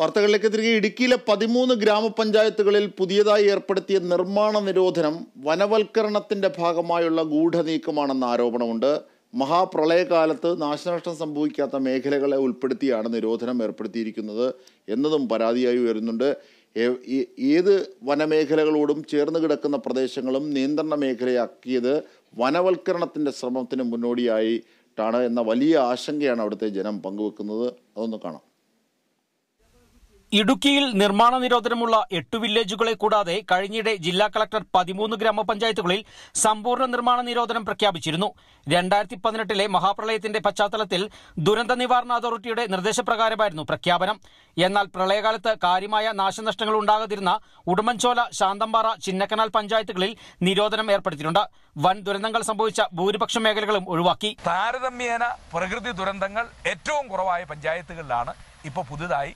വാർത്തകളിലേക്ക് തിരികെ ഇടുക്കിയിലെ പതിമൂന്ന് ഗ്രാമപഞ്ചായത്തുകളിൽ പുതിയതായി ഏർപ്പെടുത്തിയ നിർമ്മാണ നിരോധനം വനവൽക്കരണത്തിന്റെ ഭാഗമായുള്ള ഗൂഢനീക്കമാണെന്ന ആരോപണമുണ്ട് മഹാപ്രളയകാലത്ത് നാശനഷ്ടം സംഭവിക്കാത്ത മേഖലകളെ ഉൾപ്പെടുത്തിയാണ് നിരോധനം ഏർപ്പെടുത്തിയിരിക്കുന്നത് എന്നതും പരാതിയായി ഉയരുന്നുണ്ട് ഏത് വനമേഖലകളോടും ചേർന്ന് കിടക്കുന്ന പ്രദേശങ്ങളും നിയന്ത്രണ മേഖലയാക്കിയത് വനവൽക്കരണത്തിൻ്റെ ശ്രമത്തിന് മുന്നോടിയായിട്ടാണ് എന്ന വലിയ ആശങ്കയാണ് അവിടുത്തെ ജനം പങ്കുവെക്കുന്നത് അതൊന്ന് കാണാം ഇടുക്കിയിൽ നിർമ്മാണ നിരോധനമുള്ള എട്ട് വില്ലേജുകളെ കൂടാതെ കഴിഞ്ഞിടെ ജില്ലാ കളക്ടർ പതിമൂന്ന് ഗ്രാമപഞ്ചായത്തുകളിൽ സമ്പൂർണ്ണ നിർമ്മാണ നിരോധനം പ്രഖ്യാപിച്ചിരുന്നു രണ്ടായിരത്തി പതിനെട്ടിലെ മഹാപ്രളയത്തിന്റെ പശ്ചാത്തലത്തിൽ ദുരന്ത നിവാരണ അതോറിറ്റിയുടെ നിർദ്ദേശപ്രകാരമായിരുന്നു പ്രഖ്യാപനം എന്നാൽ പ്രളയകാലത്ത് കാര്യമായ നാശനഷ്ടങ്ങൾ ഉണ്ടാകാതിരുന്ന ഉടുമ്പൻചോല ശാന്തമ്പാറ ചിന്നക്കനാൽ പഞ്ചായത്തുകളിൽ നിരോധനം ഏർപ്പെടുത്തിയിട്ടുണ്ട് വൻ ദുരന്തങ്ങൾ സംഭവിച്ച ഭൂരിപക്ഷ മേഖലകളും ഒഴിവാക്കി താരതമ്യേന പ്രകൃതി ദുരന്തങ്ങൾ ഏറ്റവും കുറവായ പഞ്ചായത്തുകളിലാണ് ഇപ്പോൾ പുതുതായി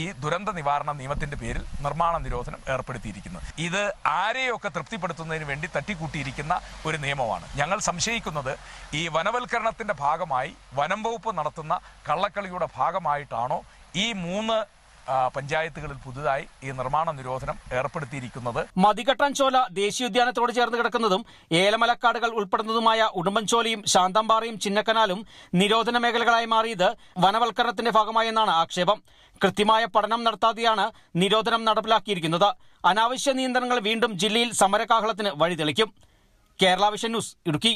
ഈ ദുരന്ത നിവാരണ നിയമത്തിന്റെ പേരിൽ നിർമ്മാണ നിരോധനം ഏർപ്പെടുത്തിയിരിക്കുന്നത് ഇത് ആരെയൊക്കെ തൃപ്തിപ്പെടുത്തുന്നതിന് വേണ്ടി തട്ടിക്കൂട്ടിയിരിക്കുന്ന ഒരു നിയമമാണ് ഞങ്ങൾ സംശയിക്കുന്നത് ഈ വനവൽക്കരണത്തിന്റെ ഭാഗമായി വനം വകുപ്പ് നടത്തുന്ന കള്ളക്കളിയുടെ ഭാഗമായിട്ടാണോ ഈ മൂന്ന് പഞ്ചായത്തുകളിൽ പുതുതായി ഈ നിർമ്മാണ നിരോധനം ഏർപ്പെടുത്തിയിരിക്കുന്നത് മതികട്ടാൻചോല ദേശീയോദ്യാനത്തോട് ചേർന്ന് കിടക്കുന്നതും ഏലമലക്കാടുകൾ ഉൾപ്പെടുന്നതുമായ ഉടുമ്പൻചോലയും ശാന്തമ്പാറയും ചിന്നക്കനാലും നിരോധന മേഖലകളായി മാറിയത് വനവൽക്കരണത്തിന്റെ ഭാഗമായെന്നാണ് ആക്ഷേപം കൃത്യമായ പഠനം നടത്താതെയാണ് നിരോധനം നടപ്പിലാക്കിയിരിക്കുന്നത് അനാവശ്യ നിയന്ത്രണങ്ങൾ വീണ്ടും ജില്ലയിൽ സമരകാഹളത്തിന് വഴിതെളിക്കും കേരള വിഷൻ ന്യൂസ് ഇടുക്കി